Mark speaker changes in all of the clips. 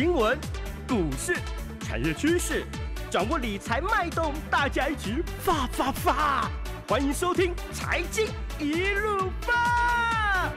Speaker 1: 新闻、股市、产业趋
Speaker 2: 势，掌握理财脉动，大家一起发发发！欢迎收听
Speaker 3: 《财经一路发》。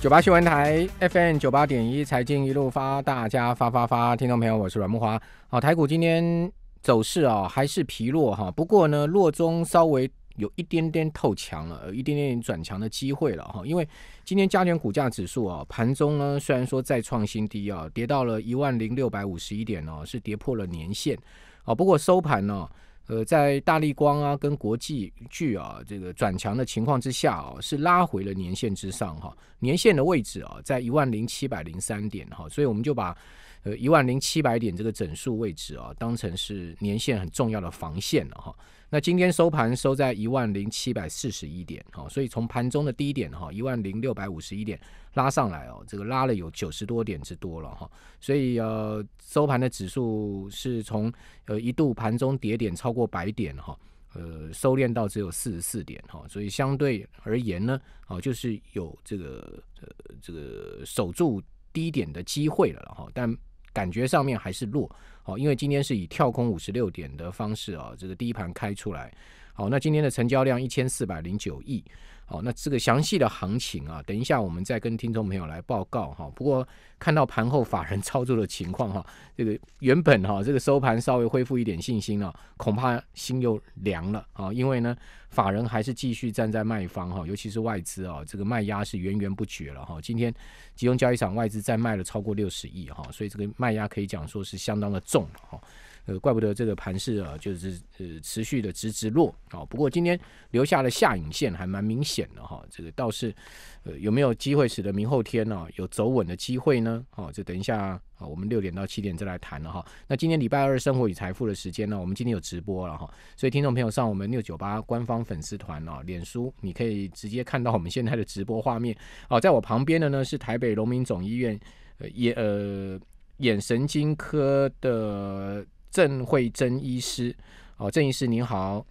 Speaker 2: 九八新闻台 FM 九八点一，《财经一路发》，大家发发发！听众朋友，我是阮木华。好，台股今天走势啊，还是疲弱哈，不过呢，弱中稍微。有一点点透强了，有一点点转强的机会了哈。因为今天加权股价指数啊，盘中呢虽然说再创新低啊，跌到了一万零六百五十一点哦，是跌破了年线啊。不过收盘呢，呃，在大力光啊跟国际巨啊这个转强的情况之下啊，是拉回了年线之上哈。年线的位置啊，在一万零七百零三点哈，所以我们就把呃一万零七百点这个整数位置啊，当成是年线很重要的防线了哈。那今天收盘收在一万零七百四十一点，好，所以从盘中的低点哈一万零六百五十一点拉上来哦，这个拉了有九十多点之多了哈，所以呃收盘的指数是从呃一度盘中跌点超过百点哈，呃收敛到只有四十四点哈，所以相对而言呢，哦就是有这个呃这个守住低点的机会了哈，但感觉上面还是弱。好，因为今天是以跳空五十六点的方式啊，这个第一盘开出来。好，那今天的成交量一千四百零九亿。好，那这个详细的行情啊，等一下我们再跟听众朋友来报告哈。不过看到盘后法人操作的情况哈，这个原本哈这个收盘稍微恢复一点信心了，恐怕心又凉了啊。因为呢，法人还是继续站在卖方哈，尤其是外资啊，这个卖压是源源不绝了哈。今天集中交易场外资再卖了超过六十亿哈，所以这个卖压可以讲说是相当的重哈。呃，怪不得这个盘势啊，就是呃持续的直直落啊。不过今天留下了下影线，还蛮明显的哈。这个倒是呃有没有机会使得明后天呢有走稳的机会呢？哦，就等一下啊，我们六点到七点再来谈了哈。那今天礼拜二《生活与财富》的时间呢，我们今天有直播了哈。所以听众朋友上我们六九八官方粉丝团啊，脸书你可以直接看到我们现在的直播画面。哦，在我旁边的呢是台北荣民总医院呃眼呃眼神经科的。郑慧珍医师，好，郑医师您好，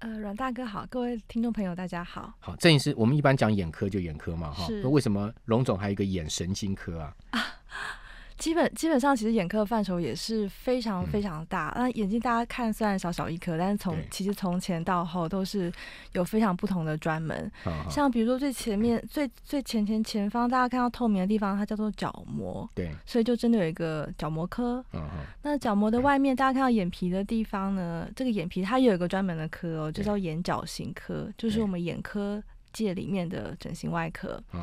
Speaker 3: 呃，阮大哥好，各位听众朋友大家好，好，
Speaker 2: 郑医师，我们一般讲眼科就眼科嘛，哈，那为什么龙总还有一个眼神经科啊？
Speaker 3: 基本基本上其实眼科的范畴也是非常非常大。那眼睛大家看虽然小小一颗，但是从其实从前到后都是有非常不同的专门。像比如说最前面最最前前前方大家看到透明的地方，它叫做角
Speaker 1: 膜。对，所
Speaker 3: 以就真的有一个角膜科。那角膜的外面大家看到眼皮的地方呢，这个眼皮它有一个专门的科哦，就叫眼角形科，就是我们眼科。界里面的整形外科，嗯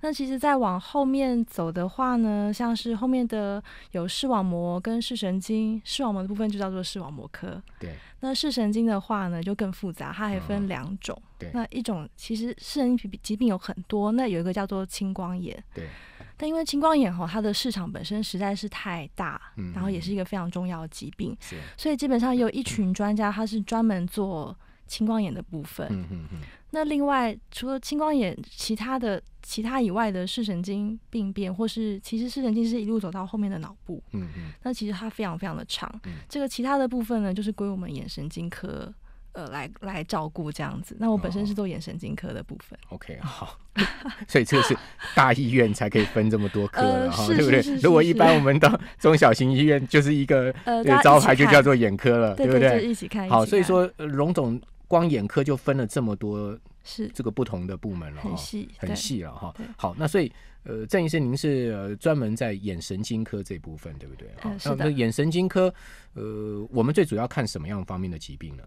Speaker 3: 那其实再往后面走的话呢，像是后面的有视网膜跟视神经，视网膜的部分就叫做视网膜科，对。那视神经的话呢，就更复杂，它还分两种，对。那一种其实视神经疾病有很多，那有一个叫做青光眼，对。但因为青光眼吼，它的市场本身实在是太大，然后也是一个非常重要的疾病，是。所以基本上有一群专家，他是专门做青光眼的部分，嗯嗯嗯。那另外，除了青光眼，其他的其他以外的视神经病变，或是其实视神经是一路走到后面的脑部，嗯嗯，那其实它非常非常的长，这个其他的部分呢，就是归我们眼神经科呃来来照顾这样子。那我本身是做眼神经科的部分。OK，好，
Speaker 2: 所以这个是大医院才可以分这么多科了，对不对？如果一般我们到中小型医院，就是一个呃招牌就叫做眼科了，对不对？好，所以说龙总。光眼科就分了这么多，是这个不同的部门了，很细，很细了哈。好，那所以，呃，郑医生，您是专门在眼神经科这部分，对不对啊？是眼神经科，呃，我们最主要看什么样方面的疾病呢？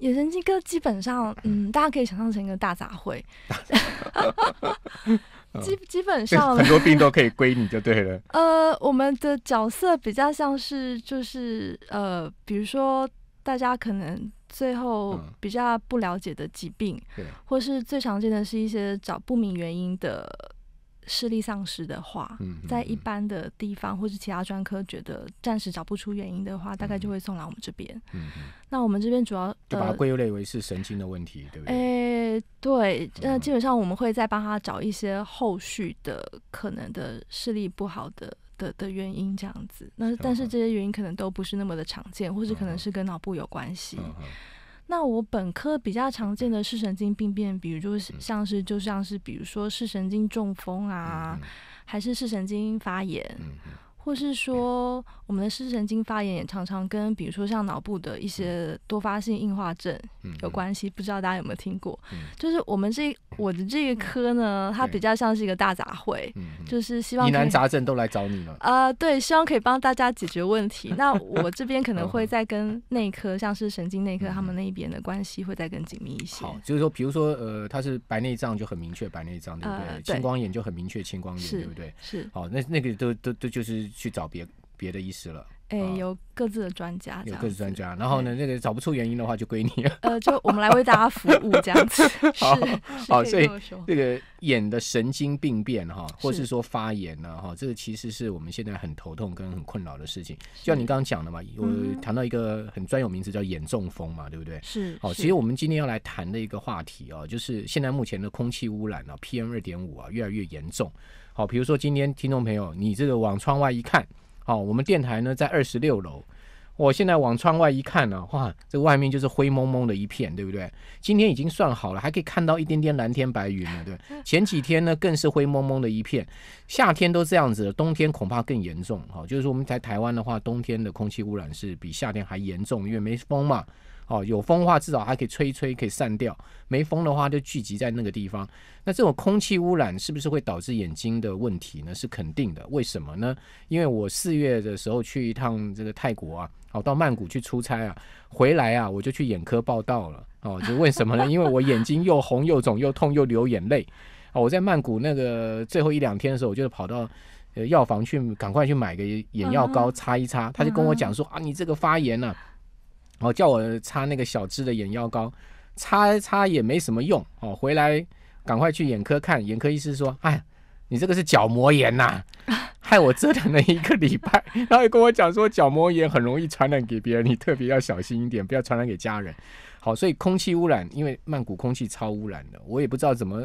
Speaker 3: 眼神经科基本上，嗯，大家可以想象成一个大杂烩，基 基本上 很多病
Speaker 2: 都可以归你就对了。
Speaker 3: 呃，我们的角色比较像是，就是呃，比如说大家可能。最后比较不了解的疾病，或是最常见的是一些找不明原因的视力丧失的话，嗯，在一般的地方或是其他专科觉得暂时找不出原因的话，大概就会送来我们这边。嗯那我们这边主要就把归
Speaker 2: 类为是神经的问题，对不
Speaker 3: 对？诶，对，那基本上我们会再帮他找一些后续的可能的视力不好的。的的原因这样子，那但是这些原因可能都不是那么的常见，或者可能是跟脑部有关系。那我本科比较常见的视神经病变，比如就是像是就像是，比如说视神经中风啊，还是视神经发炎。或是说我们的视神经发炎也常常跟比如说像脑部的一些多发性硬化症有关系，不知道大家有没有听过？就是我们这我的这一科呢，它比较像是一个大杂烩，就是希望疑难杂症
Speaker 2: 都来找你了
Speaker 3: 啊，对，希望可以帮大家解决问题。那我这边可能会再跟内科，像是神经内科他们那一边的关系会再更紧密一些。好，
Speaker 2: 就是说，比如说呃，他是白内障就很明确白内障，对不对？青光眼就很明确青光眼，对不对？是，好，那那个都都都就是。去找别别的医师了，
Speaker 3: 哎，有各自的专家，有各自
Speaker 2: 专家。然后呢，那个找不出原因的话，就归你了。
Speaker 3: 呃，就我们来为大家服务这样子。好，好，所以这
Speaker 2: 个眼的神经病变哈，或是说发炎呢哈，这个其实是我们现在很头痛跟很困扰的事情。就像你刚刚讲的嘛，我谈到一个很专有名词叫眼中风嘛，对不对？
Speaker 1: 是。好，其实我
Speaker 2: 们今天要来谈的一个话题哦，就是现在目前的空气污染啊，PM 二点五啊，越来越严重。好，比如说今天听众朋友，你这个往窗外一看，好，我们电台呢在二十六楼，我现在往窗外一看呢，哇，这外面就是灰蒙蒙的一片，对不对？今天已经算好了，还可以看到一点点蓝天白云了，对。前几天呢更是灰蒙蒙的一片，夏天都这样子了，冬天恐怕更严重。好，就是说我们在台湾的话，冬天的空气污染是比夏天还严重，因为没风嘛。哦，有风的话至少还可以吹一吹，可以散掉；没风的话就聚集在那个地方。那这种空气污染是不是会导致眼睛的问题呢？是肯定的。为什么呢？因为我四月的时候去一趟这个泰国啊，哦，到曼谷去出差啊，回来啊我就去眼科报道了。哦，就为什么呢？因为我眼睛又红又肿又痛又流眼泪。哦，我在曼谷那个最后一两天的时候，我就跑到呃药房去赶快去买个眼药膏擦一擦。他就跟我讲说啊，你这个发炎了。然后叫我擦那个小支的眼药膏，擦擦也没什么用哦。回来赶快去眼科看，眼科医师说：“哎，你这个是角膜炎呐，害我折腾了一个礼拜。”然后又跟我讲说，角膜炎很容易传染给别人，你特别要小心一点，不要传染给家人。好，所以空气污染，因为曼谷空气超污染的，我也不知道怎么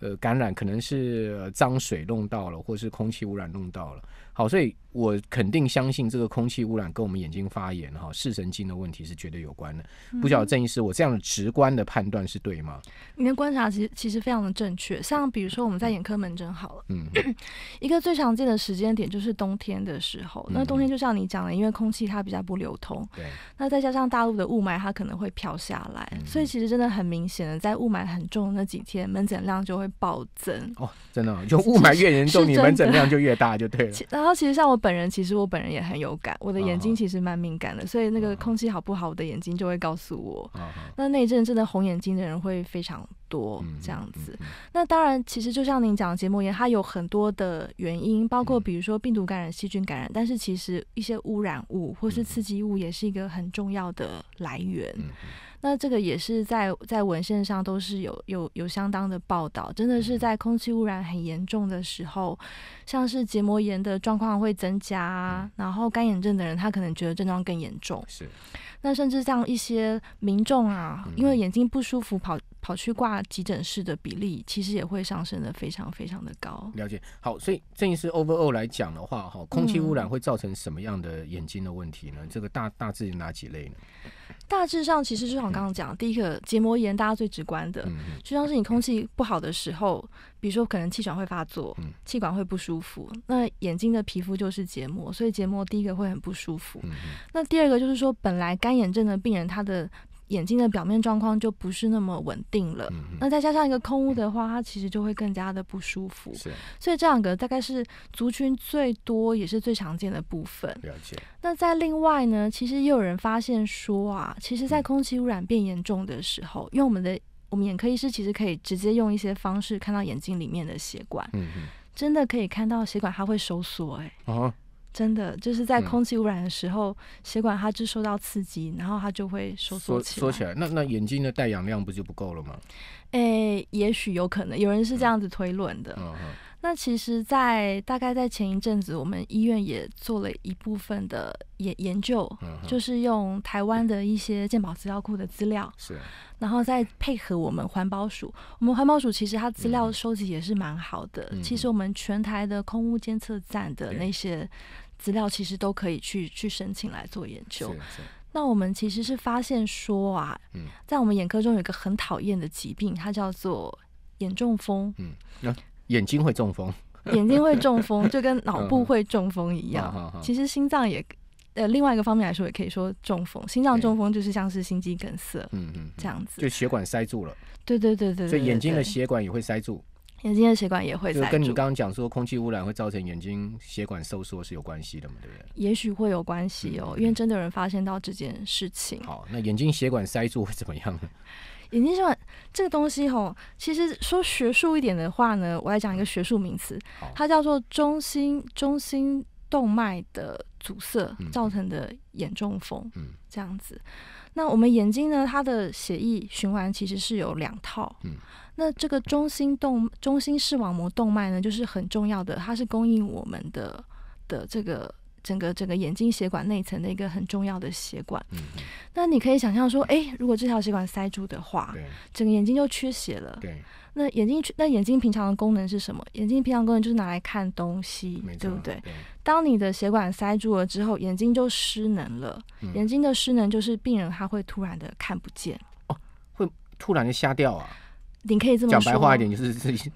Speaker 2: 呃感染，可能是脏水弄到了，或是空气污染弄到了。好，所以我肯定相信这个空气污染跟我们眼睛发炎、哈视神经的问题是绝对有关的。不晓得郑医师，我这样的直观的判断是对吗？
Speaker 3: 你的观察其实其实非常的正确。像比如说我们在眼科门诊，好了，嗯，一个最常见的时间点就是冬天的时候。那冬天就像你讲的，因为空气它比较不流通，对。那再加上大陆的雾霾，它可能会飘下来，所以其实真的很明显的，在雾霾很重的那几天，门诊量就会暴增。
Speaker 2: 哦，真的，就雾霾越严重，你门诊量就越大，就对了。
Speaker 3: 然后其实像我本人，其实我本人也很有感，我的眼睛其实蛮敏感的，所以那个空气好不好，我的眼睛就会告诉我。那那一阵真的红眼睛的人会非常多，这样子。那当然，其实就像您讲，结膜炎它有很多的原因，包括比如说病毒感染、细菌感染，但是其实一些污染物或是刺激物也是一个很重要的来源。那这个也是在在文献上都是有有有相当的报道，真的是在空气污染很严重的时候，像是结膜炎的状况会增加，然后干眼症的人他可能觉得症状更严重。是，那甚至像一些民众啊，因为眼睛不舒服跑跑去挂急诊室的比例，其实也会上升的非常非常的高。
Speaker 2: 了解，好，所以这一次 over all 来讲的话，哈，空气污染会造成什么样的眼睛的问题呢？这个大大致有哪几类呢？
Speaker 3: 大致上，其实就像我刚刚讲，第一个结膜炎，大家最直观的，就像是你空气不好的时候，比如说可能气喘会发作，气管会不舒服。那眼睛的皮肤就是结膜，所以结膜第一个会很不舒服。那第二个就是说，本来干眼症的病人，他的眼睛的表面状况就不是那么稳定了。那再加上一个空屋的话，它其实就会更加的不舒服。所以这两个大概是族群最多也是最常见的部分。那在另外呢，其实也有人发现说啊，其实，在空气污染变严重的时候，因为我们的我们眼科医师其实可以直接用一些方式看到眼睛里面的血管，真的可以看到血管它会收缩。哎。真的就是在空气污染的时候，血管它就受到刺激，然后它就会收缩起来。缩
Speaker 2: 起来，那那眼睛的带氧量不就不够了吗？
Speaker 3: 哎，也许有可能，有人是这样子推论的。那其实，在大概在前一阵子，我们医院也做了一部分的研研究，就是用台湾的一些健保资料库的资料，是，然后再配合我们环保署。我们环保署其实它资料收集也是蛮好的。其实我们全台的空污监测站的那些。资料其实都可以去去申请来做研究。那我们其实是发现说啊，在我们眼科中有一个很讨厌的疾病，它叫做眼中风。
Speaker 2: 嗯，眼睛会中风？眼睛会中风，就跟脑部会中风一样。其实
Speaker 3: 心脏也呃，另外一个方面来说，也可以说中风。心脏中风就是像是心肌梗塞。
Speaker 2: 嗯嗯，这样子就血管塞住了。
Speaker 3: 对对对对，所以眼睛的血
Speaker 2: 管也会塞住。
Speaker 3: 眼睛的血管也会塞住，就跟你刚
Speaker 2: 刚讲说，空气污染会造成眼睛血管收缩是有关系
Speaker 3: 的嘛？对不对？也许会有关系哦，因为真的有人发现到这件事情。好，
Speaker 2: 那眼睛血管塞住会怎么样呢？
Speaker 3: 眼睛血管这个东西吼，其实说学术一点的话呢，我来讲一个学术名词，它叫做中心中心动脉的阻塞造成的眼中风，嗯，这样子。那我们眼睛呢？它的血液循环其实是有两套。嗯，那这个中心动、中心视网膜动脉呢，就是很重要的，它是供应我们的的这个。整个整个眼睛血管内层的一个很重要的血管，那你可以想象说，哎，如果这条血管塞住的话，对，整个眼睛就缺血了。对，那眼睛那眼睛平常的功能是什么？眼睛平常功能就是拿来看东西，对不对？对。当你的血管塞住了之后，眼睛就失能了。眼睛的失能就是病人他会突然的看不见。哦，
Speaker 2: 会突然就瞎掉啊？
Speaker 3: 你可以这么说，讲白话一点，
Speaker 2: 就是自己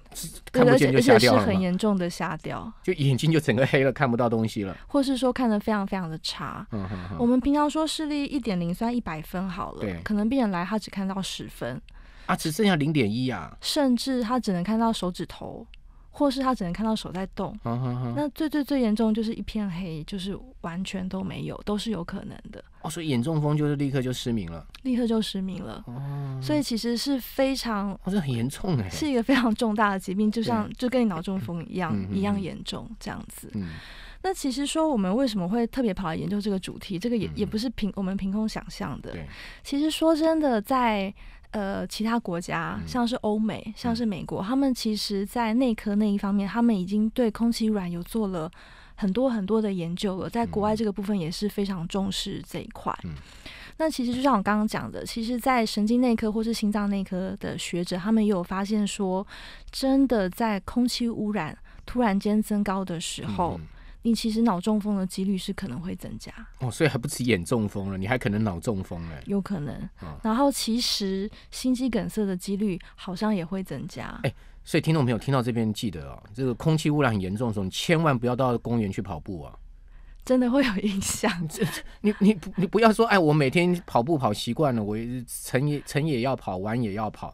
Speaker 2: 看不见就瞎掉了很
Speaker 3: 严重的瞎掉，
Speaker 2: 就眼睛就整个黑了，看不到东西了，
Speaker 3: 或是说看得非常非常的差。嗯哼哼。我们平常说视力一点零算一百分好了，可能病人来他只看到十分，
Speaker 2: 啊，只剩下零点一啊，
Speaker 3: 甚至他只能看到手指头。或是他只能看到手在动，
Speaker 2: 那
Speaker 3: 最最最严重就是一片黑，就是完全都没有，都是有可能的。
Speaker 2: 哦，所以眼中风就是立刻就失明了，
Speaker 3: 立刻就失明了。哦，所以其实是非常
Speaker 2: 好像很严重哎，是一个
Speaker 3: 非常重大的疾病，就像就跟你脑中风一样一样严重这样子。嗯，那其实说我们为什么会特别跑来研究这个主题，这个也也不是凭我们凭空想象的。其实说真的，在呃，其他国家像是欧美，像是美国，他们其实在内科那一方面，他们已经对空气软有做了很多很多的研究了，在国外这个部分也是非常重视这一块。那其实就像我刚刚讲的，其实，在神经内科或是心脏内科的学者，他们也有发现说，真的在空气污染突然间增高的时候。你其实脑中风的几率是可能会增加
Speaker 2: 哦，所以还不止眼中风了，你还可能脑中风嘞，
Speaker 3: 有可能。然后其实心肌梗塞的几率好像也会增加。
Speaker 2: 哎，所以听众朋友听到这边记得哦，这个空气污染很严重的时候，你千万不要到公园去跑步啊，
Speaker 3: 真的会有影响。
Speaker 2: 你你你不要说，哎，我每天跑步跑习惯了，我晨晨也要跑，晚也要跑。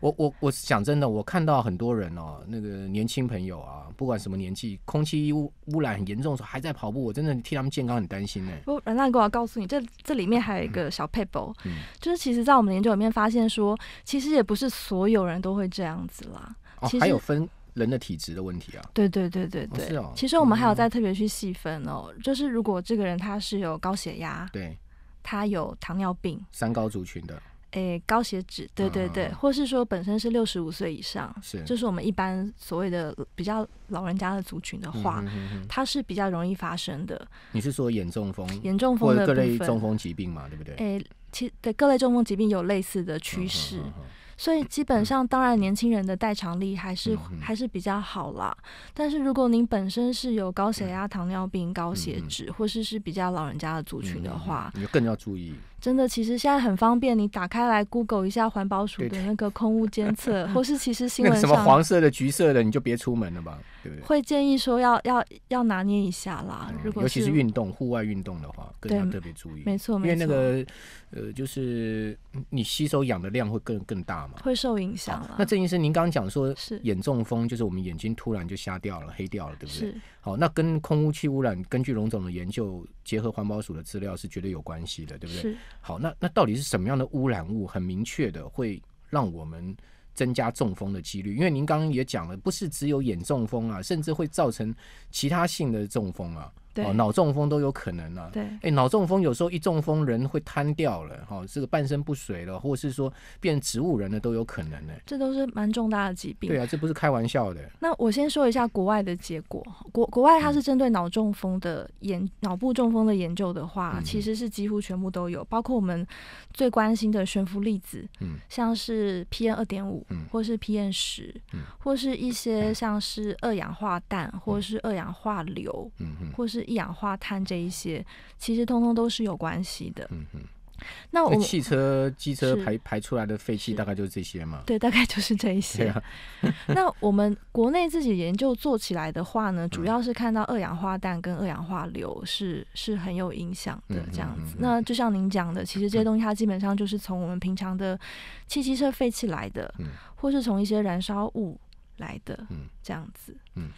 Speaker 2: 我我我讲真的，我看到很多人哦，那个年轻朋友啊，不管什么年纪，空气污污染很严重的时候还在跑步，我真的替他们健康很担心呢。
Speaker 3: 哦，阮大哥要告诉你，这这里面还有一个小 p a p e r 就是其实，在我们研究里面发现说，其实也不是所有人都会这样子啦。哦，还有
Speaker 2: 分人的体质的问题啊。对
Speaker 3: 对对对对。是哦。其实我们还有在特别去细分哦，就是如果这个人他是有高血压，对，他有糖尿病，
Speaker 2: 三高族
Speaker 1: 群的。
Speaker 3: 诶，高血脂，对对对，或是说本身是六十五岁以上，就是我们一般所谓的比较老人家的族群的话，它是比较容易发生的。
Speaker 2: 你是说严重风、严重风的各类中风疾病嘛？对不对？诶，
Speaker 3: 其对各类中风疾病有类似的趋势，所以基本上当然年轻人的代偿力还是还是比较好啦。但是如果您本身是有高血压、糖尿病、高血脂，或是是比较老人家的族群的话，
Speaker 2: 你就更要注意。
Speaker 3: 真的，其实现在很方便，你打开来 Google 一下环保署的那个空污监测，或是其实新闻什么黄
Speaker 2: 色的、橘色的，你就别出门了吧。对会
Speaker 3: 建议说要要要拿捏一下啦。尤其是运
Speaker 2: 动、户外运动的话，更要特别注意。没错，没错。因为那个呃，就是你吸收氧的量会更更大嘛，
Speaker 3: 会受影响。那
Speaker 2: 郑医生，您刚刚讲说，是眼中风，就是我们眼睛突然就瞎掉了、黑掉了，对不对？是。好，那跟空污气污染，根据龙总的研究，结合环保署的资料，是绝对有关系的，对不对？好，那那到底是什么样的污染物，很明确的会让我们增加中风的几率？因为您刚刚也讲了，不是只有眼中风啊，甚至会造成其他性的中风啊。哦，脑中风都有可能呢。对，哎，脑中风有时候一中风人会瘫掉了，哈，这个半身不遂了，或者是说变植物人的都有可能呢。
Speaker 3: 这都是蛮重大的疾病。对啊，
Speaker 2: 这不是开玩笑的。
Speaker 3: 那我先说一下国外的结果。国国外它是针对脑中风的研脑部中风的研究的话，其实是几乎全部都有，包括我们最关心的悬浮粒子，嗯，像是 PM 二点五，嗯，或是 PM 十，嗯，或是一些像是二氧化氮，或是二氧化硫，嗯，或是。一氧化碳这一些，其实通通都是有关系的。嗯哼。那我汽
Speaker 2: 车、机车排排出来的废气，大概就是这些嘛？对，
Speaker 3: 大概就是这些。那我们国内自己研究做起来的话呢，主要是看到二氧化氮跟二氧化硫是是很有影响的这样子。那就像您讲的，其实这些东西它基本上就是从我们平常的汽机车废气来的，或是从一些燃烧物。来的，嗯，这样子，嗯，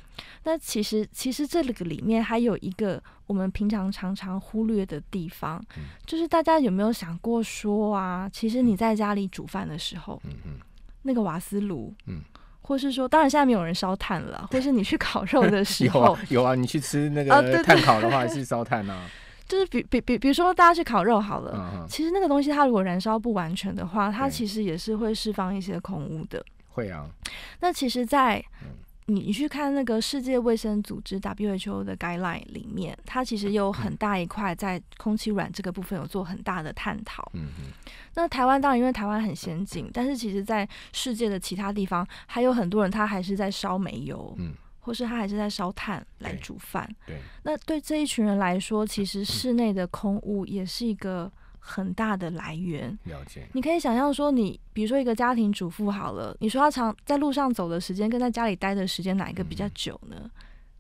Speaker 3: 那其实，其实这个里面还有一个我们平常常常忽略的地方，嗯，就是大家有没有想过说啊，其实你在家里煮饭的时候，嗯嗯，那个瓦斯炉，嗯，或是说，当然现在没有人烧炭了，或是你去烤肉的时候，
Speaker 2: 有啊，你去吃那个炭烤的话是烧炭呢？
Speaker 3: 就是比比比，比如说大家去烤肉好了，嗯其实那个东西它如果燃烧不完全的话，它其实也是会释放一些空污的。对啊，那其实，在你去看那个世界卫生组织 WHO 的 Guideline 里面，它其实有很大一块在空气软这个部分有做很大的探讨。嗯嗯。那台湾当然，因为台湾很先进，但是其实，在世界的其他地方，还有很多人他还是在烧煤油，嗯，或是他还是在烧炭来煮饭。对。那对这一群人来说，其实室内的空污也是一个。很大的来源，了解。你可以想象说，你比如说一个家庭主妇好了，你说她常在路上走的时间跟在家里待的时间哪一个比较久呢？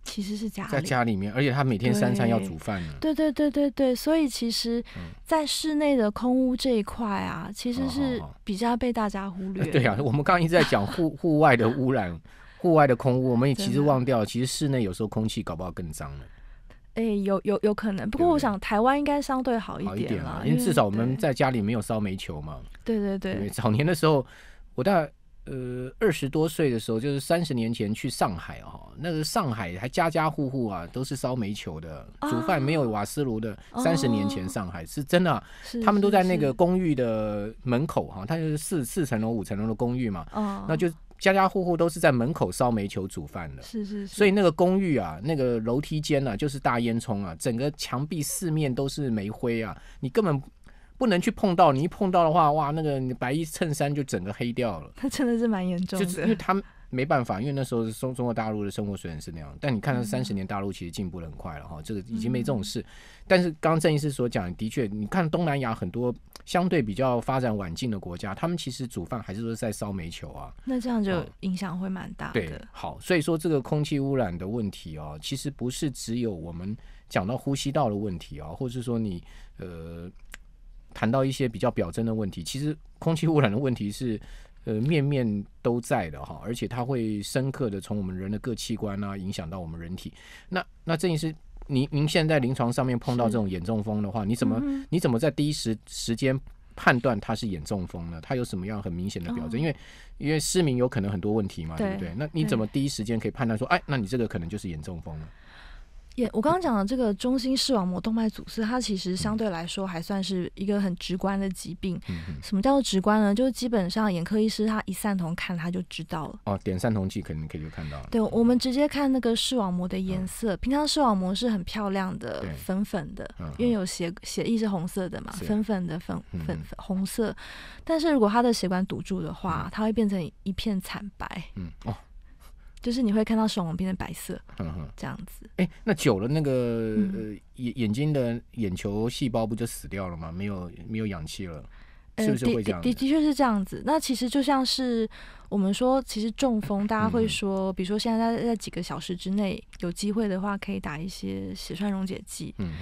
Speaker 3: 其实是家在家
Speaker 2: 里面，而且她每天三餐要煮饭呢。
Speaker 3: 对对对对对，所以其实，在室内的空屋这一块啊，其实是比较被大家忽略。对啊，我
Speaker 2: 们刚刚一直在讲户 户外的污染、户外的空屋，我们也其实忘掉，其实室内有时候空气搞不好更脏了。
Speaker 3: 诶，有有有可能，不过我想台湾应该相对好一点嘛，因为至少
Speaker 2: 我们在家里没有烧煤球嘛。
Speaker 3: 对对对。
Speaker 2: 早年的时候，我大概呃二十多岁的时候，就是三十年前去上海哦，那个上海还家家户户啊都是烧煤球的，煮饭没有瓦斯炉的。三十年前上海是真的，
Speaker 1: 他们都在那个
Speaker 2: 公寓的门口哈，它就是四四层楼五层楼的公寓嘛，那就。家家户户都是在门口烧煤球煮饭的，是是是。所以那个公寓啊，那个楼梯间啊，就是大烟囱啊，整个墙壁四面都是煤灰啊，你根本不能去碰到，你一碰到的话，哇，那个白衣衬衫就整个黑掉了。
Speaker 3: 他 真的是蛮严重，就是因为他
Speaker 2: 们。没办法，因为那时候是中中国大陆的生活虽然是那样，但你看到三十年大陆其实进步了很快了哈，这个已经没这种事。但是刚刚郑医师所讲，的确，你看东南亚很多相对比较发展晚进的国家，他们其实煮饭还是说在烧煤球啊。
Speaker 3: 那这样就影响会蛮大的。对，
Speaker 2: 好，所以说这个空气污染的问题哦，其实不是只有我们讲到呼吸道的问题哦，或者是说你呃谈到一些比较表征的问题，其实空气污染的问题是。呃，面面都在的哈，而且它会深刻的从我们人的各器官啊，影响到我们人体。那那这医师，您您现在临床上面碰到这种眼中风的话，你怎么你怎么在第一时时间判断它是眼中风呢？它有什么样很明显的表征？因为因为失明有可能很多问题嘛，对不对？那你怎么第一时间可以判断说，哎，那你这个可能就是眼中风了？
Speaker 3: 也，我刚刚讲的这个中心视网膜动脉阻塞，它其实相对来说还算是一个很直观的疾病。嗯，什么叫做直观呢？就是基本上眼科医师他一散瞳看，他就知道了。
Speaker 2: 哦，点散瞳剂肯定可以就看到了。
Speaker 3: 对，我们直接看那个视网膜的颜色。平常视网膜是很漂亮的粉粉的，因为有血血液是红色的嘛，粉粉的粉粉红色。但是如果他的血管堵住的话，它会变成一片惨白。嗯哦。就是你会看到手网变成白色，这样子。
Speaker 2: 哎，那久了那个呃眼眼睛的眼球细胞不就死掉了吗？没有没有氧气了，是不是会这样？的
Speaker 3: 的确是这样子。那其实就像是我们说，其实中风大家会说，比如说现在在几个小时之内有机会的话，可以打一些血栓溶解剂。嗯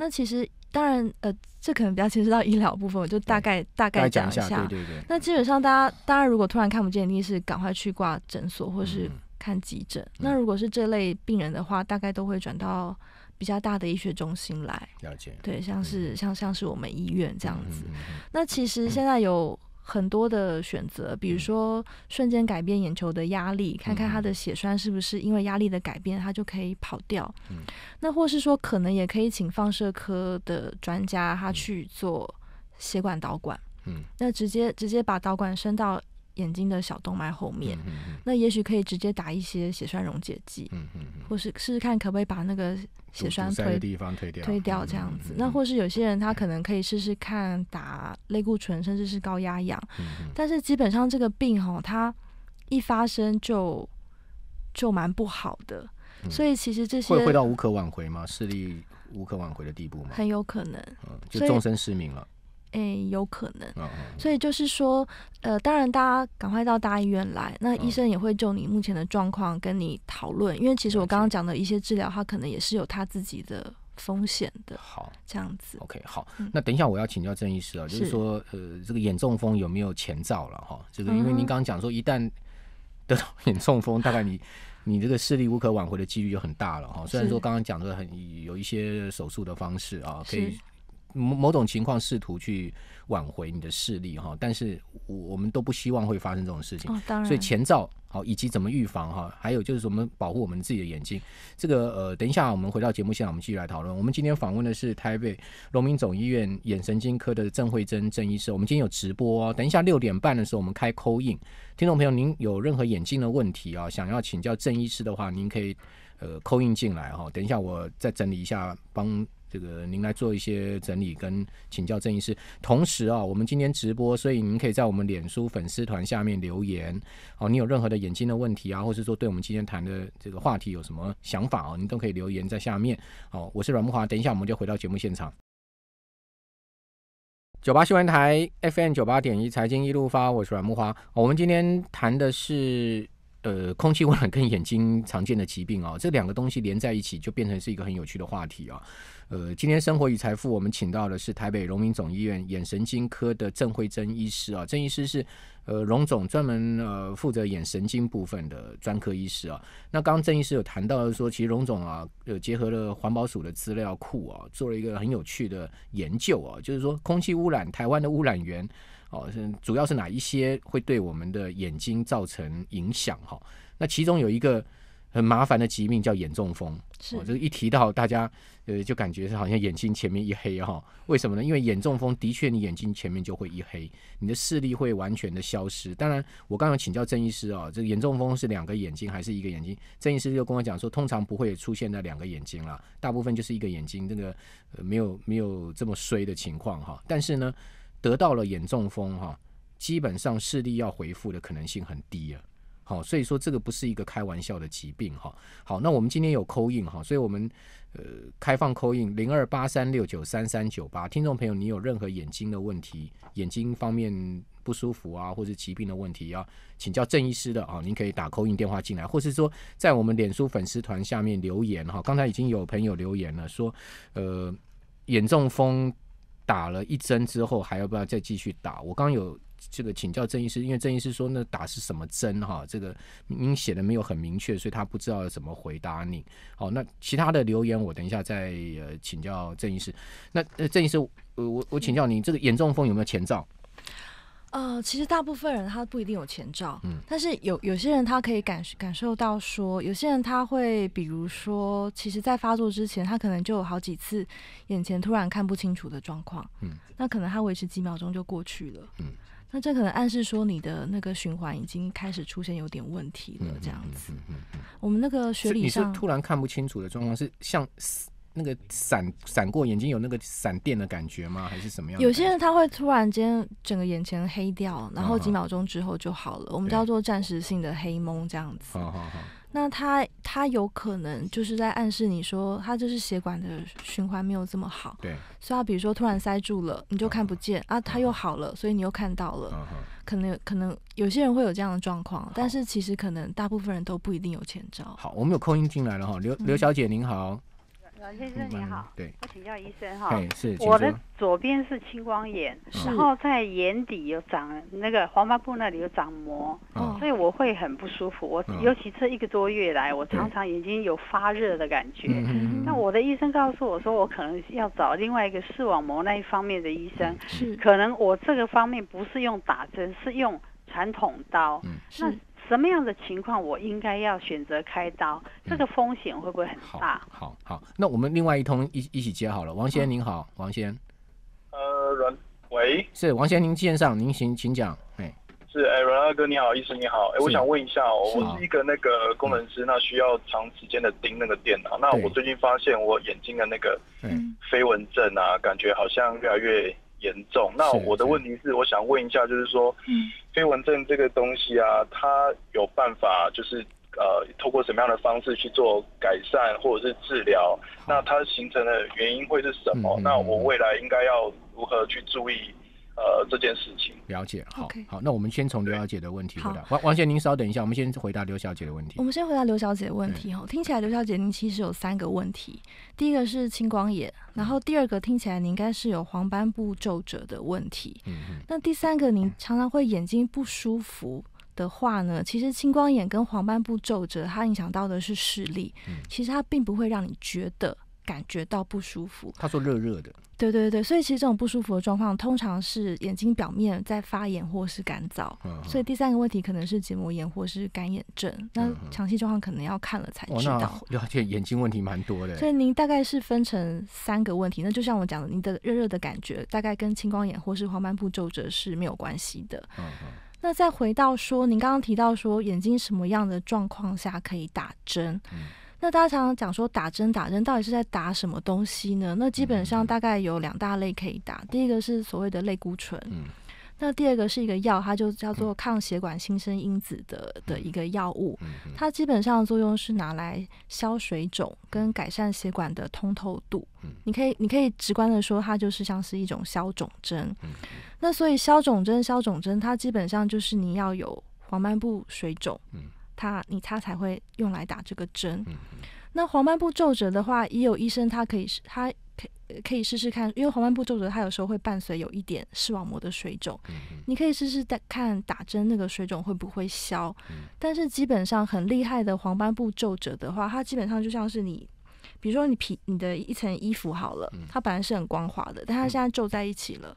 Speaker 3: 那其实当然呃，这可能比较牵涉到医疗部分，我就大概大概讲一下。对对对。那基本上大家当然如果突然看不见，一定是赶快去挂诊所或是。看急诊，那如果是这类病人的话，大概都会转到比较大的医学中心来。了解。对，像是像像是我们医院这样子。那其实现在有很多的选择，比如说瞬间改变眼球的压力，看看他的血栓是不是因为压力的改变，他就可以跑掉。嗯。那或是说，可能也可以请放射科的专家，他去做血管导管。嗯。那直接直接把导管伸到。眼睛的小动脉后面，那也许可以直接打一些血栓溶解剂，或是试试看可不可以把那个血栓推掉，
Speaker 1: 推掉这样子。那
Speaker 3: 或是有些人他可能可以试试看打类固醇，甚至是高压氧。但是基本上这个病哈，它一发生就就蛮不好的，所以其实这些会回到无
Speaker 2: 可挽回吗？视力无可挽回的地步吗？很
Speaker 3: 有可能，嗯，就终身失明了。哎，有可能，所以就是说，呃，当然大家赶快到大医院来，那医生也会就你目前的状况跟你讨论。因为其实我刚刚讲的一些治疗，它可能也是有他自己的风险的。好，这样子，OK，好，
Speaker 2: 那等一下我要请教郑医师啊，就是说，呃，这个眼中风有没有前兆了哈？这个，因为您刚刚讲说，一旦得眼中风，大概你你这个视力无可挽回的几率就很大了哈。虽然说刚刚讲的很有一些手术的方式啊，可以。某某种情况试图去挽回你的视力哈，但是我我们都不希望会发生这种事情。所以前兆好，以及怎么预防哈，还有就是我们保护我们自己的眼睛。这个呃，等一下我们回到节目现场，我们继续来讨论。我们今天访问的是台北荣民总医院眼神经科的郑慧珍郑医师。我们今天有直播，等一下六点半的时候我们开扣印。听众朋友，您有任何眼睛的问题啊，想要请教郑医师的话，您可以呃扣印进来哈。等一下我再整理一下帮。这个您来做一些整理跟请教郑医师，同时啊，我们今天直播，所以您可以在我们脸书粉丝团下面留言哦。你有任何的眼睛的问题啊，或是说对我们今天谈的这个话题有什么想法啊，您都可以留言在下面哦。我是阮木华，等一下我们就回到节目现场。九八新闻台 FM 九八点一财经一路发，我是阮木华。我们今天谈的是呃，空气污染跟眼睛常见的疾病啊，这两个东西连在一起就变成是一个很有趣的话题啊。呃，今天《生活与财富》我们请到的是台北荣民总医院眼神经科的郑慧珍医师啊，郑医师是呃荣总专门呃负责眼神经部分的专科医师啊。那刚刚郑医师有谈到说，其实荣总啊，呃，结合了环保署的资料库啊，做了一个很有趣的研究啊，就是说空气污染，台湾的污染源哦，是主要是哪一些会对我们的眼睛造成影响？哈，那其中有一个。很麻烦的疾病叫眼中风，是，就一提到大家，呃，就感觉是好像眼睛前面一黑哈，为什么呢？因为眼中风的确你眼睛前面就会一黑，你的视力会完全的消失。当然，我刚刚请教郑医师啊，这个眼中风是两个眼睛还是一个眼睛？郑医师就跟我讲说，通常不会出现在两个眼睛了，大部分就是一个眼睛，这个呃没有没有这么衰的情况哈。但是呢，得到了眼中风哈，基本上视力要恢复的可能性很低啊。好，所以说这个不是一个开玩笑的疾病哈。好，那我们今天有扣印哈，所以我们呃开放扣印零二八三六九三三九八。听众朋友，你有任何眼睛的问题，眼睛方面不舒服啊，或者疾病的问题要请教郑医师的啊，您可以打扣印电话进来，或是说在我们脸书粉丝团下面留言哈。刚才已经有朋友留言了，说呃眼中风打了一针之后，还要不要再继续打？我刚有。这个请教郑医师，因为郑医师说那打是什么针哈？这个您写的没有很明确，所以他不知道怎么回答你。好，那其他的留言我等一下再呃请教郑医师。那郑医师，呃，我我请教您，这个严重风有没有前兆？
Speaker 3: 呃，其实大部分人他不一定有前兆，嗯，但是有有些人他可以感感受到说，有些人他会比如说，其实在发作之前，他可能就有好几次眼前突然看不清楚的状况，嗯，那可能他维持几秒钟就过去了，嗯。那这可能暗示说你的那个循环已经开始出现有点问题了，这样子。我们那个学理上，你是突
Speaker 2: 然看不清楚的状况，是像那个闪闪过眼睛有那个闪电的感觉吗？还是什么样有些人
Speaker 3: 他会突然间整个眼前黑掉，然后几秒钟之后就好了，我们叫做暂时性的黑蒙这样子。好好好。那他他有可能就是在暗示你说，他就是血管的循环没有这么好。对，所以他比如说突然塞住了，你就看不见啊，他又好了，所以你又看到了。嗯可能可能有些人会有这样的状况，但是其实可能大部分人都不一定有前兆。好，
Speaker 2: 我们有空音进来了哈，刘刘小姐您好。
Speaker 1: 阮先生你好，对，我请教医生哈，
Speaker 3: 我的左边是青光眼，然后在眼底有长那个黄斑部那里有长膜，所以我会很不舒服。我尤其这一个多月来，我常常眼睛有发热的感觉。那我的医生告诉我说，我可能要找另外一个视网膜那一方面的医生，是可能我这个方面不是用打针，是用传统刀，那。什么样的情况我应该要选择开刀？这个风险会不会很大？
Speaker 2: 好，好，那我们另外一通一一起接好了。王先生您好，王先生，
Speaker 3: 呃，阮，喂，
Speaker 2: 是王先生您线上，您请，请讲。哎，
Speaker 3: 是，哎，阮二哥你好，医生你好，哎，我想问一下，我是一个那个
Speaker 2: 工程师，那需要长时间的盯那个电脑，那我最近发现我眼睛的那个飞蚊症啊，感觉好像越来越。严重。那我的问题是，我想问一下，
Speaker 3: 就是说，飞蚊症这个东西啊，它有办法，就是呃，通过什么样的方式去做改善或者是治疗？那它形成的原因会是什么？那我未来应该要如何去注意？呃，这件事情
Speaker 2: 了解，好好，那我们先从刘小姐的问题。回答。王王姐，您稍等一下，我们先回答刘小姐的问题。
Speaker 3: 我们先回答刘小姐的问题哈，听起来刘小姐您其实有三个问题，第一个是青光眼，然后第二个听起来您应该是有黄斑部皱褶的问题。嗯那第三个，您常常会眼睛不舒服的话呢，其实青光眼跟黄斑部皱褶它影响到的是视力，其实它并不会让你觉得。感觉到不舒服，
Speaker 2: 他说热热的，
Speaker 3: 对对对所以其实这种不舒服的状况，通常是眼睛表面在发炎或是干燥，所以第三个问题可能是结膜炎或是干眼症，那长期状况可能要看了才知道。
Speaker 2: 了解眼睛问题蛮多的，所以
Speaker 3: 您大概是分成三个问题，那就像我讲的，您的热热的感觉大概跟青光眼或是黄斑部皱褶是没有关系的，那再回到说，您刚刚提到说眼睛什么样的状况下可以打针？那大家常常讲说打针打针到底是在打什么东西呢？那基本上大概有两大类可以打，第一个是所谓的类固醇，那第二个是一个药，它就叫做抗血管新生因子的的一个药物，它基本上作用是拿来消水肿跟改善血管的通透度。你可以你可以直观的说，它就是像是一种消肿针。那所以消肿针消肿针，它基本上就是你要有黄斑部水肿。他你他才会用来打这个针。那黄斑部皱褶的话，也有医生他可以试，他可可以试试看，因为黄斑部皱褶它有时候会伴随有一点视网膜的水肿。你可以试试看打针那个水肿会不会消。但是基本上很厉害的黄斑部皱褶的话，它基本上就像是你，比如说你皮你的一层衣服好了，它本来是很光滑的，但它现在皱在一起了。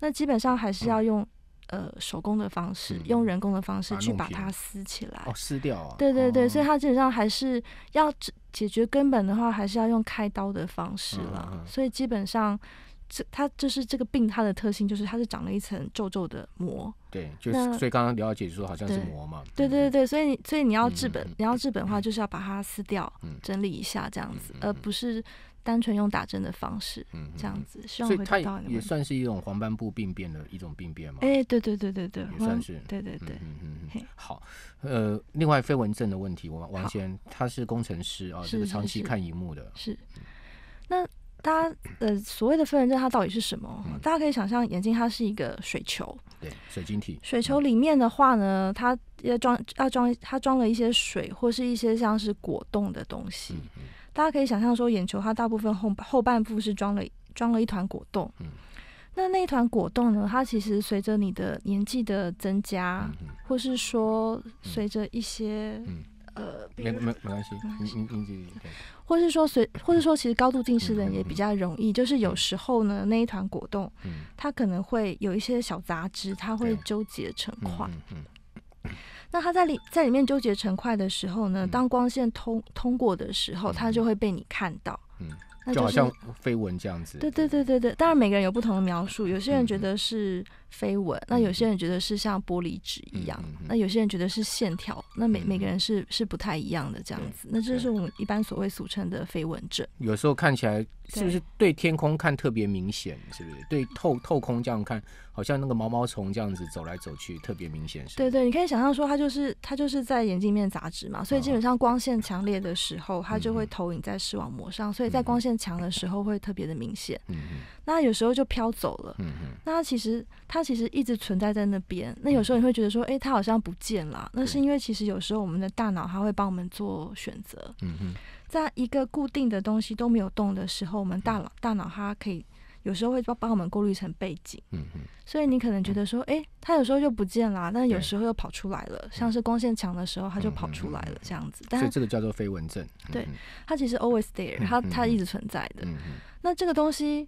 Speaker 3: 那基本上还是要用。呃，手工的方式，用人工的方式去把它撕起
Speaker 1: 来，撕掉啊！对
Speaker 3: 对对，所以它基本上还是要解决根本的话，还是要用开刀的方式了。所以基本上。这它就是这个病，它的特性就是它是长了一层皱皱的膜。
Speaker 2: 对，就是所以刚刚刘小姐说好像是膜嘛。
Speaker 3: 对对对所以你所以你要治本，你要治本的话就是要把它撕掉，嗯、整理一下这样子，而不是单纯用打针的方式。嗯，这样子。所以它也算
Speaker 2: 是一种黄斑部病变的一种病变嘛？哎，
Speaker 3: 对对对对对，也算是。对对对嗯嗯。好，
Speaker 2: 呃，另外飞蚊症的问题，我王先他是工程师啊，这个长期看荧幕的。
Speaker 3: 是。那。大家呃，所谓的飞人症，它到底是什么？大家可以想象，眼睛它是一个水球，
Speaker 2: 对，水晶体。
Speaker 3: 水球里面的话呢，它要装要装，它装了一些水或是一些像是果冻的东西。大家可以想象说，眼球它大部分后后半部是装了装了一团果冻。那那一团果冻呢，它其实随着你的年纪的增加，或是说随着一些。呃，
Speaker 1: 没没没关系，你关系。
Speaker 3: 或是说，随或是说，其实高度近视的人也比较容易，就是有时候呢，那一团果冻，嗯，它可能会有一些小杂质，它会纠结成块。嗯嗯。那它在里在里面纠结成块的时候呢，当光线通通过的时候，它就会被你看到。嗯。就好像
Speaker 2: 飞蚊这样子，对对
Speaker 3: 对对对，当然每个人有不同的描述，有些人觉得是飞蚊，那有些人觉得是像玻璃纸一样，那有些人觉得是线条，那每每个人是是不太一样的这样子，那这是我们一般所谓俗称的飞蚊症，
Speaker 2: 有时候看起来。是不是对天空看特别明显？是不是对透透空这样看，好像那个毛毛虫这样子走来走去特别明显？
Speaker 3: 对对，你可以想象说，它就是它就是在眼镜面杂质嘛，所以基本上光线强烈的时候，它就会投影在视网膜上，所以在光线强的时候会特别的明显。嗯那有时候就飘走了。嗯那它其实它其实一直存在在那边。那有时候你会觉得说，哎，它好像不见了。那是因为其实有时候我们的大脑它会帮我们做选择。嗯在一个固定的东西都没有动的时候，我们大脑大脑它可以有时候会帮帮我们过滤成背景，嗯嗯，所以你可能觉得说，哎，它有时候就不见了，但有时候又跑出来了，像是光线强的时候，它就跑出来了这样子。所以这个
Speaker 2: 叫做飞蚊症，
Speaker 3: 对，它其实 always there，它它一直存在的。那这个东西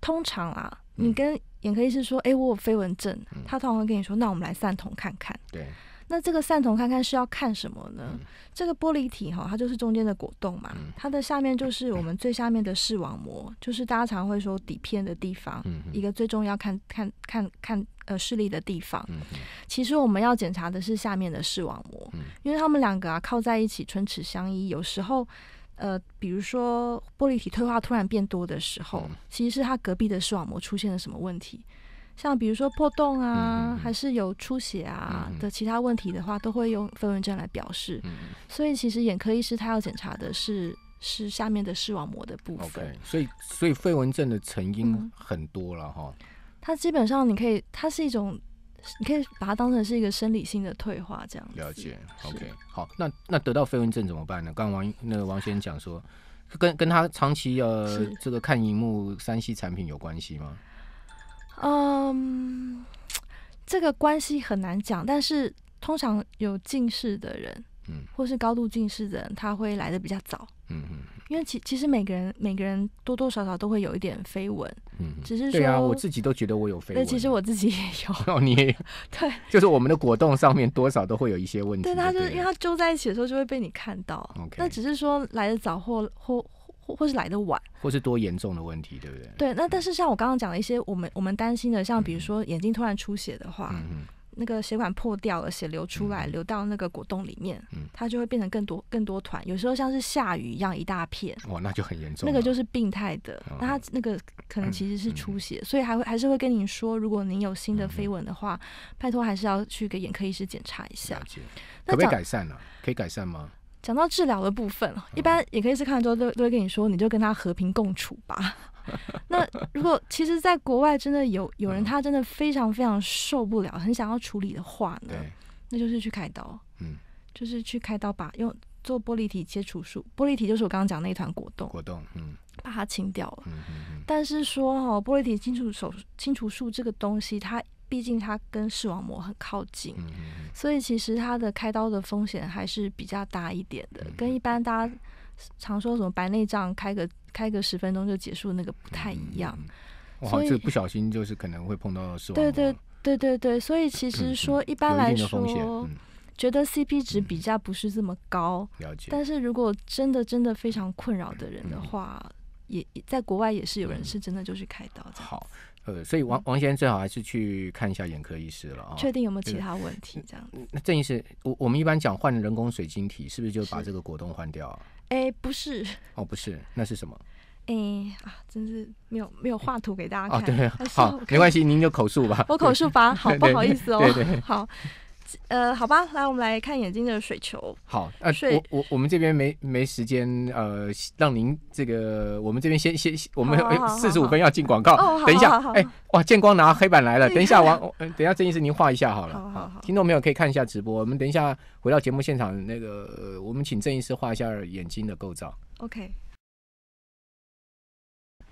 Speaker 3: 通常啊，你跟眼科医师说，哎，我有飞蚊症，他通常会跟你说，那我们来散瞳看看。对。那这个散瞳看看是要看什么呢？这个玻璃体哈，它就是中间的果冻嘛，它的下面就是我们最下面的视网膜，就是大家常会说底片的地方，一个最重要看看看看呃视力的地方。其实我们要检查的是下面的视网膜，因为他们两个啊靠在一起，唇齿相依。有时候呃，比如说玻璃体退化突然变多的时候，其实是它隔壁的视网膜出现了什么问题。像比如说破洞啊，还是有出血啊的其他问题的话，都会用飞蚊症来表示。所以其实眼科医师他要检查的是是下面的视网膜的部分。OK，
Speaker 2: 所以所以飞蚊症的成因很多了哈。
Speaker 3: 它基本上你可以，它是一种，你可以把它当成是一个生理性的退化这样。了
Speaker 2: 解。OK，好，那那得到飞蚊症怎么办呢？刚刚王那个王先生讲说，跟跟他长期呃这个看荧幕三 C 产品有关系吗？
Speaker 3: 嗯，这个关系很难讲，但是通常有近视的人，嗯，或是高度近视的人，他会来的比较早，嗯嗯，因为其其实每个人每个人多多少少都会有一点绯闻，嗯只是说，我自
Speaker 2: 己都觉得我有绯闻，其实我自己也有，你也有，对，就是我们的果冻上面多少都会有一些问题，对，
Speaker 3: 他就是因为他揪在一起的时候就会被你看到，OK，那只是说来的早或或。或是来的晚，
Speaker 2: 或是多严重的问题，对不对？
Speaker 3: 对，那但是像我刚刚讲的一些，我们我们担心的，像比如说眼睛突然出血的话，那个血管破掉，了，血流出来，流到那个果冻里面，嗯，它就会变成更多更多团，有时候像是下雨一样一大片，
Speaker 2: 哇，那就很严重，那个就
Speaker 3: 是病态的，那它那个可能其实是出血，所以还会还是会跟你说，如果您有新的飞蚊的话，拜托还是要去给眼科医师检查一下，可不可以改
Speaker 2: 善呢？可以改善吗？
Speaker 3: 讲到治疗的部分一般也可以是看了之后都都会跟你说，你就跟他和平共处吧。那如果其实，在国外真的有有人他真的非常非常受不了，很想要处理的话呢，那就是去开刀，嗯，就是去开刀把用做玻璃体切除术，玻璃体就是我刚刚讲那一团果冻，果冻，嗯，把它清掉了。嗯但是说哈，玻璃体清除手清除术这个东西，它毕竟它跟视网膜很靠近，所以其实它的开刀的风险还是比较大一点的，跟一般大家常说什么白内障开个开个十分钟就结束那个不太一样。哇，这不小
Speaker 2: 心就是可能会碰到视网膜。对对
Speaker 3: 对对对，所以其实说一般来说，觉得 CP 值比较不是这么高。
Speaker 1: 了解。但是
Speaker 3: 如果真的真的非常困扰的人的话，也在国外也是有人是真的就是开刀。好。
Speaker 2: 呃，所以王王先生最好还是去看一下眼科医师了啊。确定有没有其他问题？这样子。那郑医师，我我们一般讲换人工水晶体，是不是就把这个果冻换掉啊？
Speaker 3: 哎，不是。
Speaker 2: 哦，不是，那是什么？
Speaker 3: 哎啊，真是没有没有画图给大家看。对，好，没关系，
Speaker 2: 您就口述吧。我口述吧，好不好意思哦？对对，好。
Speaker 3: 呃，好吧，来，我们来看眼睛的水球。好，呃，我
Speaker 2: 我我们这边没没时间，呃，让您这个，我们这边先先，我们 四十五分要进广告，等一下，哎，哇，见光拿黑板来了，等一下，王，等一下，郑医师，您画一下好了，好，听众朋友可以看一下直播，我们等一下回到节目现场，那个，我们请郑医师画一下眼睛的构造。OK。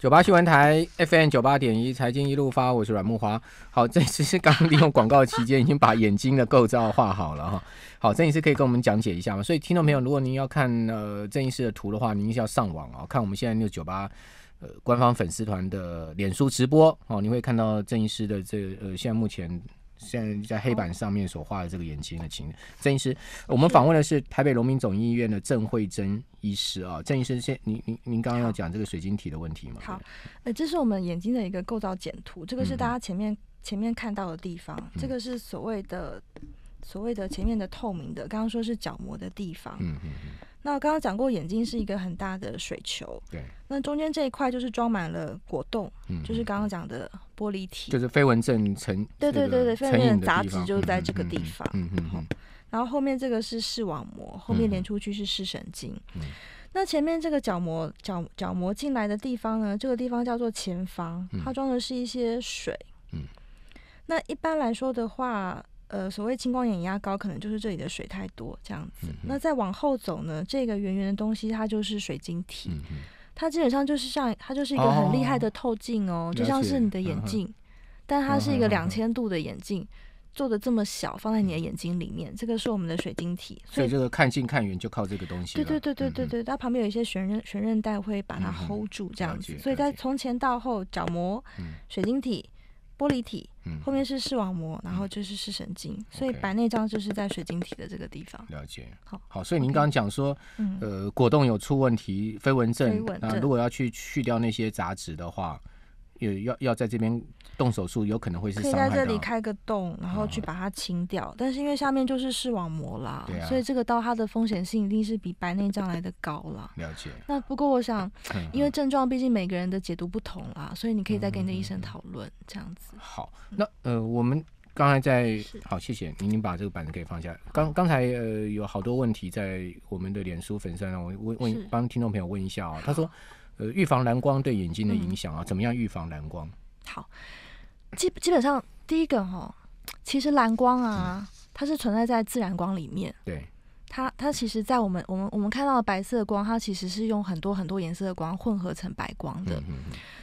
Speaker 2: 九八新闻台 FM 九八点一，财经一路发，我是阮木华。好，郑医师刚刚利用广告期间已经把眼睛的构造画好了哈。好，郑医师可以跟我们讲解一下吗？所以听众朋友，如果您要看呃郑医师的图的话，您是要上网哦，看我们现在那个九八呃官方粉丝团的脸书直播哦，你会看到郑医师的这呃现在目前。现在在黑板上面所画的这个眼睛的情，郑医师，我们访问的是台北荣民总医院的郑慧珍医师啊。郑医师，先您您您刚刚要讲这个水晶体的问题吗？
Speaker 3: 好，呃，这是我们眼睛的一个构造简图，这个是大家前面前面看到的地方，这个是所谓的所谓的前面的透明的，刚刚说是角膜的地方。嗯嗯嗯。那刚刚讲过，眼睛是一个很大的水球。对。那中间这一块就是装满了果冻，就是刚刚讲的玻璃体，就是
Speaker 2: 飞蚊症成。对对对对，飞蚊症杂质就在这
Speaker 3: 个地方。嗯嗯。然后后面这个是视网膜，后面连出去是视神经。嗯。那前面这个角膜角角膜进来的地方呢？这个地方叫做前方，它装的是一些水。嗯。那一般来说的话。呃，所谓青光眼压高，可能就是这里的水太多这样子。那再往后走呢，这个圆圆的东西，它就是水晶体，它基本上就是像，它就是一个很厉害的透镜哦，就像是你的眼镜，但它是一个两千度的眼镜，做的这么小，放在你的眼睛里面，这个是我们的水晶体，所以
Speaker 2: 这个看近看远就靠这个东
Speaker 1: 西。对对
Speaker 3: 对对对对，它旁边有一些悬韧悬韧带会把它 hold 住这样子，所以在从前到后，角膜、水晶体、玻璃体。嗯，后面是视网膜，然后就是视神经，所以白内障就是在水晶体的这个地方。了解，好
Speaker 2: 好，所以您刚刚讲说，呃，果冻有出问题，飞蚊症，那如果要去去掉那些杂质的话。有要要在这边动手术，有可能会是。可以在这里
Speaker 3: 开个洞，然后去把它清掉。但是因为下面就是视网膜啦，所以这个刀它的风险性一定是比白内障来的高了。了解。那不过我想，因为症状毕竟每个人的解读不同啦，所以你可以再跟你的医生讨论这样子。好，那
Speaker 2: 呃，我们刚才在好，谢谢您，您把这个板子可以放下。刚刚才呃有好多问题在我们的脸书粉丝上，我问问帮听众朋友问一下啊，他说。呃，预防蓝光对眼睛的影响啊，怎么样预防蓝光？
Speaker 3: 好，基基本上第一个哈，其实蓝光啊，它是存在在自然光里面。对它，它其实，在我们我们我们看到的白色光，它其实是用很多很多颜色的光混合成白光的。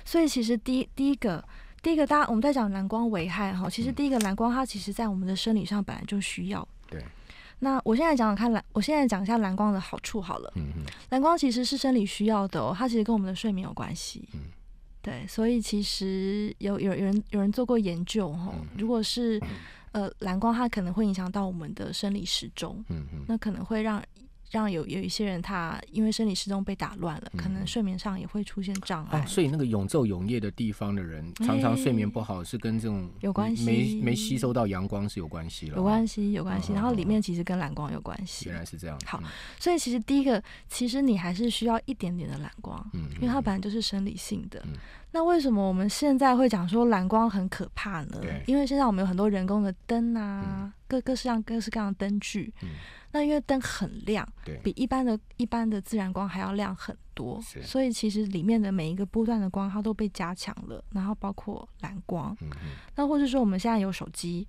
Speaker 3: 所以其实第一第一个第一个，大家我们在讲蓝光危害哈，其实第一个蓝光它其实在我们的生理上本来就需要。那我现在讲讲看蓝，我现在讲一下蓝光的好处好了。嗯蓝光其实是生理需要的哦，它其实跟我们的睡眠有关系。嗯，对，所以其实有有有人有人做过研究哈，如果是呃蓝光，它可能会影响到我们的生理时钟。嗯那可能会让。让有有一些人他因为生理时钟被打乱了，可能睡眠上也会出现障碍。
Speaker 2: 所以那个永昼永夜的地方的人，常常睡眠不好是跟这种有关系，没没吸收到阳光是有关系了，有关系
Speaker 3: 有关系。然后里面其实跟蓝光有关系。原来是这样。好，所以其实第一个，其实你还是需要一点点的蓝光，嗯，因为它本来就是生理性的。那为什么我们现在会讲说蓝光很可怕呢？因为现在我们有很多人工的灯啊，各各式样各式各样的灯具。那因为灯很亮，比一般的一般的自然光还要亮很多，所以其实里面的每一个波段的光它都被加强了，然后包括蓝光。嗯，那或者说我们现在有手机，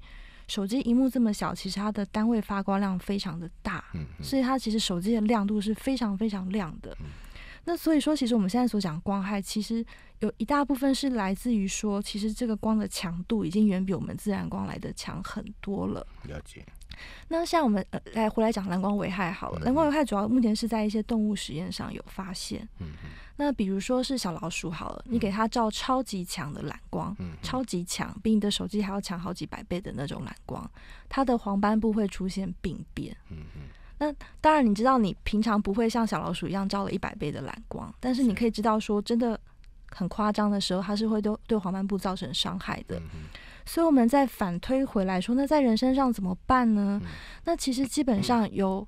Speaker 3: 手机荧幕这么小，其实它的单位发光量非常的
Speaker 1: 大，所
Speaker 3: 以它其实手机的亮度是非常非常亮的。那所以说，其实我们现在所讲光害，其实有一大部分是来自于说，其实这个光的强度已经远比我们自然光来的强很多了。了解。那像我们呃来回来讲蓝光危害好了，蓝光危害主要目前是在一些动物实验上有发现。嗯，那比如说是小老鼠好了，你给它照超级强的蓝光，嗯，超级强，比你的手机还要强好几百倍的那种蓝光，它的黄斑部会出现病变。嗯嗯，那当然你知道，你平常不会像小老鼠一样照了一百倍的蓝光，但是你可以知道说，真的很夸张的时候，它是会对对黄斑部造成伤害的。所以我们再反推回来说，那在人身上怎么办呢？那其实基本上有，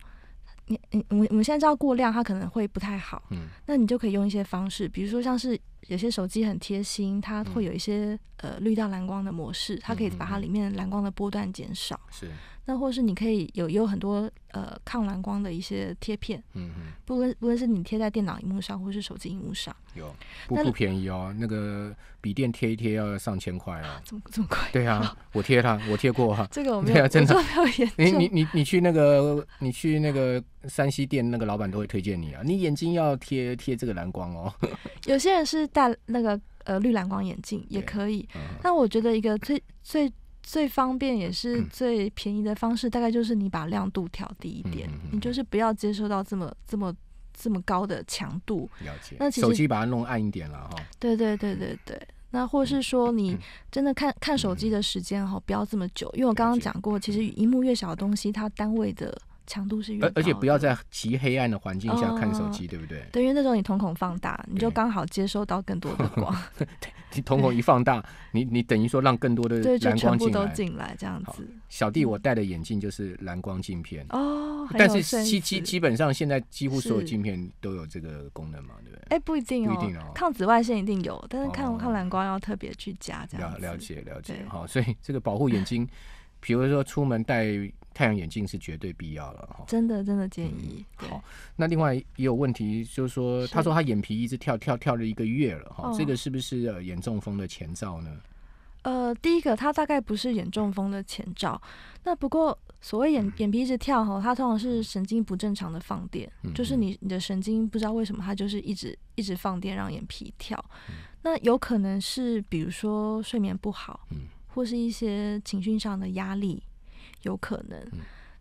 Speaker 3: 你你我我们现在知道过量它可能会不太好。嗯，那你就可以用一些方式，比如说像是有些手机很贴心，它会有一些呃滤掉蓝光的模式，它可以把它里面蓝光的波段减少。是。那或是你可以有有很多呃抗蓝光的一些贴片，嗯嗯，不论不论是你贴在电脑荧幕上或是手机荧幕上，
Speaker 2: 有，不不便宜哦，那个笔电贴一贴要上千块哦，这么这么贵？对啊，我贴它，我贴过哈，这
Speaker 1: 个我 没有，真的没有眼，你你
Speaker 2: 你你去那个你去那个山西店那个老板都会推荐你啊，你眼睛要贴贴这个蓝光哦，
Speaker 3: 有些人是戴那个呃绿蓝光眼镜也可以，那我觉得一个最最。最方便也是最便宜的方式，大概就是你把亮度调低一点，你就是不要接受到这么这么这么高的强度。那其实手机
Speaker 2: 把它弄暗一点了哈。
Speaker 3: 对对对对对，那或是说你真的看看手机的时间哈，不要这么久。因为我刚刚讲过，其实荧幕越小的东西，它单位的。强度是越，而且不要
Speaker 2: 在极黑暗的环境下看手机，对不对？等
Speaker 3: 于那时候你瞳孔放大，你就刚好接收到更多的光。
Speaker 2: 对，瞳孔一放大，你你等于说让更多的蓝光进来。对，都进来这样子。小弟我戴的眼镜就是蓝光镜片。哦，但是基基基本上现在几乎所有镜片都有这个功能嘛，对不对？哎，不一定哦。不一定哦。
Speaker 3: 抗紫外线一定有，但是抗抗蓝光要特别去加。了样了
Speaker 2: 解了解，好，所以这个保护眼睛。比如说出门戴太阳眼镜是绝对必要了哈，真
Speaker 3: 的真的建议。
Speaker 2: 好，那另外也有问题，就是说他说他眼皮一直跳跳跳了一个月了哈，这个是不是眼中风的前兆呢？
Speaker 3: 呃，第一个他大概不是眼中风的前兆，那不过所谓眼眼皮一直跳哈，它通常是神经不正常的放电，就是你你的神经不知道为什么它就是一直一直放电让眼皮跳，那有可能是比如说睡眠不好。或是一些情绪上的压力，有可能。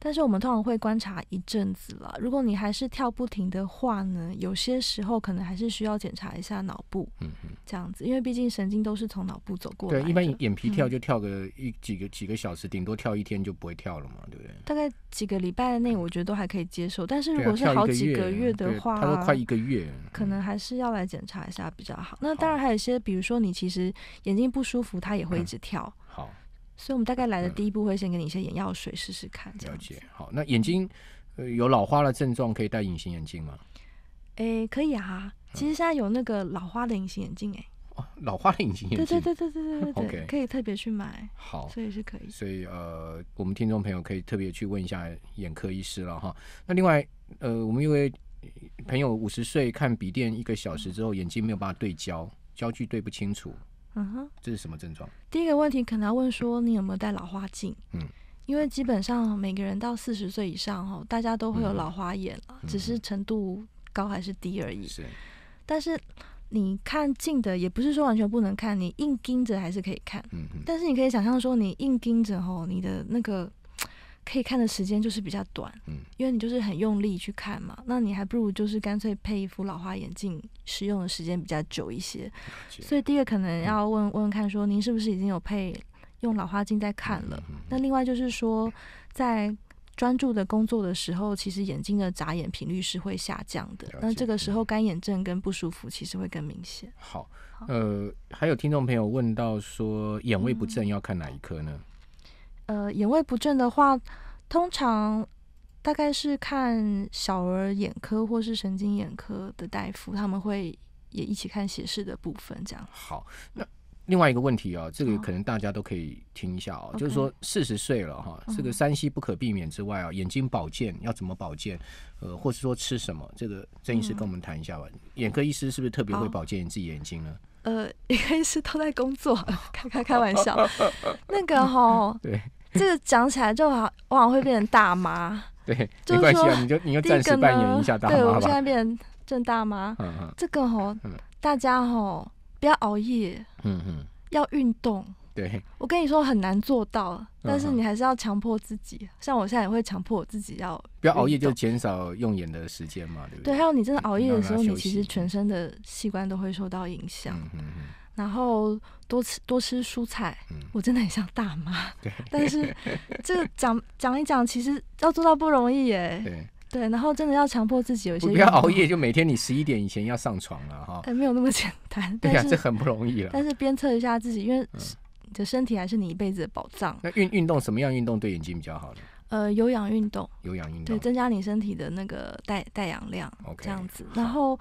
Speaker 3: 但是我们通常会观察一阵子了。如果你还是跳不停的话呢，有些时候可能还是需要检查一下脑部。嗯嗯。这样子，因为毕竟神经都是从脑部走过。对，一般
Speaker 2: 眼皮跳就跳个一几个几个小时，顶多跳一天就不会跳了嘛，对不对？
Speaker 3: 大概几个礼拜内，我觉得都还可以接受。但是如果是好几个月的话，他说快一个月，可能还是要来检查一下比较好。那当然还有一些，比如说你其实眼睛不舒服，它也会一直跳。好，所以我们大概来的第一步会先给你一些眼药水试试看。了
Speaker 2: 解。好，那眼睛有老花的症状可以戴隐形眼镜吗？
Speaker 3: 哎，可以啊。其实现在有那个老花的隐形眼镜哎。
Speaker 2: 哦，老花的隐形眼镜。对对
Speaker 3: 对对对对对对，可以特别去买。好，所以是可以。
Speaker 2: 所以呃，我们听众朋友可以特别去问一下眼科医师了哈。那另外呃，我们一位朋友五十岁看笔电一个小时之后眼睛没有办法对焦，焦距对不清楚。这是什么症状？
Speaker 3: 第一个问题可能要问说，你有没有戴老花镜？嗯，因为基本上每个人到四十岁以上哦，大家都会有老花眼了，只是程度高还是低而已。是，但是你看近的也不是说完全不能看，你硬盯着还是可以看。嗯嗯，但是你可以想象说，你硬盯着哦，你的那个。可以看的时间就是比较短，嗯，因为你就是很用力去看嘛，那你还不如就是干脆配一副老花眼镜，使用的时间比较久一些。所以第一个可能要问问看，说您是不是已经有配用老花镜在看了？那另外就是说，在专注的工作的时候，其实眼睛的眨眼频率是会下降的，那这个时候干眼症跟不舒服其实会更明显。好，
Speaker 2: 呃，还有听众朋友问到说，眼位不正要看哪一科呢？
Speaker 3: 呃，眼位不正的话，通常大概是看小儿眼科或是神经眼科的大夫，他们会也一起看斜视的部分，这样。好，那
Speaker 2: 另外一个问题哦，这个可能大家都可以听一下哦，就是说四十岁了哈，这个三西不可避免之外啊，眼睛保健要怎么保健？呃，或是说吃什么？这个郑医师跟我们谈一下吧。眼科医师是不是特别会保健你自己眼睛呢？
Speaker 1: 呃，眼科
Speaker 3: 医师都在工作，开开开玩笑。那个 哈，对。这个讲起来就好，往往会变成大妈。
Speaker 2: 对，没关系，你就你就暂时扮演一下大妈对我
Speaker 3: 现在变成正大妈。嗯嗯。这个吼，大家吼不要熬夜。嗯嗯。要运动。对。我跟你说很难做到，但是你还是要强迫自己。像我现在也会强迫我自己要。不要熬夜，
Speaker 2: 就减少用眼的时间嘛，对不对？对，
Speaker 3: 还有你真的熬夜的时候，你其实全身的器官都会受到影响。嗯嗯。然后多吃多吃蔬菜，我真的很像大妈。
Speaker 1: 对，但是
Speaker 3: 这个讲讲一讲，其实要做到不容易耶。对对，然后真的要强迫自己，有些不要熬夜，就
Speaker 2: 每天你十一点以前要上床了哈。哎，
Speaker 3: 没有那么简单。对呀，这很
Speaker 2: 不容易了。但
Speaker 3: 是鞭策一下自己，因为你的身体还是你一辈子的宝藏。那
Speaker 2: 运运动什么样运动对眼
Speaker 3: 睛比较好呢？呃，有氧运动，有氧运动，对，增加你身体的那个带带氧量。OK，这样子，然后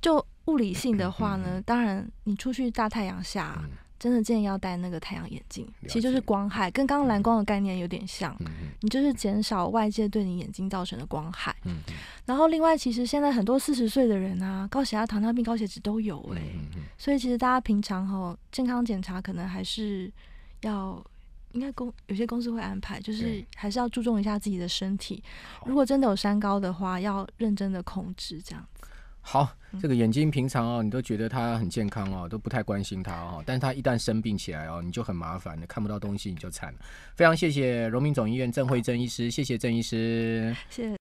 Speaker 3: 就。物理性的话呢，当然你出去大太阳下，真的建议要戴那个太阳眼镜，其实就是光害，跟刚刚蓝光的概念有点像，你就是减少外界对你眼睛造成的光害。然后另外，其实现在很多四十岁的人啊，高血压、糖尿病、高血脂都有哎，所以其实大家平常哈健康检查可能还是要应该公有些公司会安排，就是还是要注重一下自己的身体。如果真的有三高的话，要认真的控制这样子。
Speaker 2: 好，这个眼睛平常哦，你都觉得它很健康哦，都不太关心它哦，但是它一旦生病起来哦，你就很麻烦，你看不到东西你就惨了。非常谢谢荣民总医
Speaker 1: 院郑慧珍医师，谢谢郑医师，谢谢。